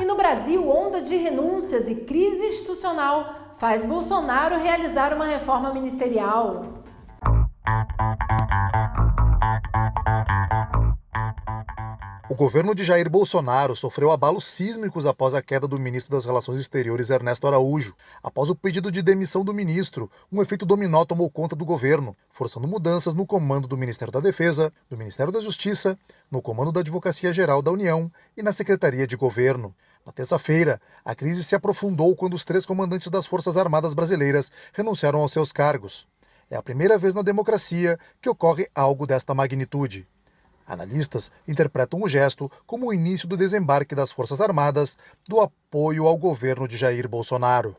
E no Brasil, onda de renúncias e crise institucional faz Bolsonaro realizar uma reforma ministerial. O governo de Jair Bolsonaro sofreu abalos sísmicos após a queda do ministro das Relações Exteriores Ernesto Araújo. Após o pedido de demissão do ministro, um efeito dominó tomou conta do governo, forçando mudanças no comando do Ministério da Defesa, do Ministério da Justiça, no comando da Advocacia Geral da União e na Secretaria de Governo. Na terça-feira, a crise se aprofundou quando os três comandantes das Forças Armadas Brasileiras renunciaram aos seus cargos. É a primeira vez na democracia que ocorre algo desta magnitude. Analistas interpretam o gesto como o início do desembarque das Forças Armadas do apoio ao governo de Jair Bolsonaro.